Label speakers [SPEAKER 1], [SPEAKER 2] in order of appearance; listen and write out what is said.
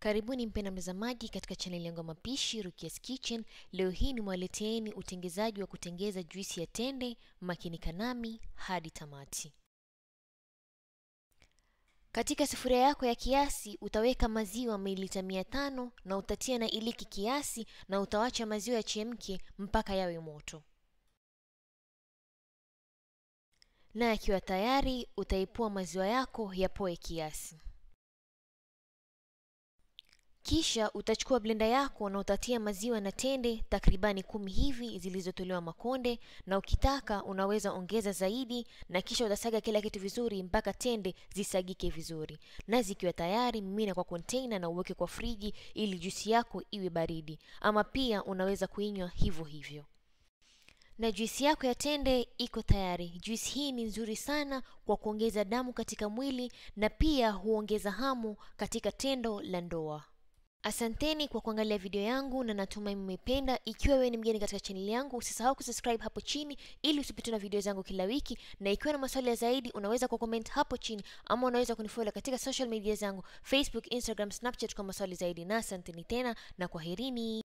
[SPEAKER 1] Karibuni mpena mtazamaji katika chaneli yangu ya mapishi Rukia's Kitchen. Leo hii nimewaleteeni utengezaji wa kutengeza juisi ya tende. Makinika nami hadi tamati. Katika sufuria yako ya kiasi utaweka maziwa mililita mia tano na utatia na iliki kiasi, na utawacha maziwa yachemke mpaka yawe moto, na yakiwa tayari utaipua maziwa yako yapoe kiasi. Kisha utachukua blenda yako na utatia maziwa na tende takribani kumi hivi zilizotolewa makonde, na ukitaka unaweza ongeza zaidi, na kisha utasaga kila kitu vizuri mpaka tende zisagike vizuri. Na zikiwa tayari, mimina kwa container na uweke kwa friji ili juisi yako iwe baridi, ama pia unaweza kuinywa hivyo hivyo na juisi yako ya tende iko tayari. Juisi hii ni nzuri sana kwa kuongeza damu katika mwili na pia huongeza hamu katika tendo la ndoa. Asanteni kwa kuangalia video yangu na natumai mmependa. Ikiwa wewe ni mgeni katika chaneli yangu, usisahau kusubscribe hapo chini ili usipitwe na video zangu kila wiki, na ikiwa na maswali ya zaidi unaweza comment hapo chini ama unaweza kunifollow katika social media zangu Facebook, Instagram, Snapchat kwa maswali zaidi. Na asanteni tena na kwaherini.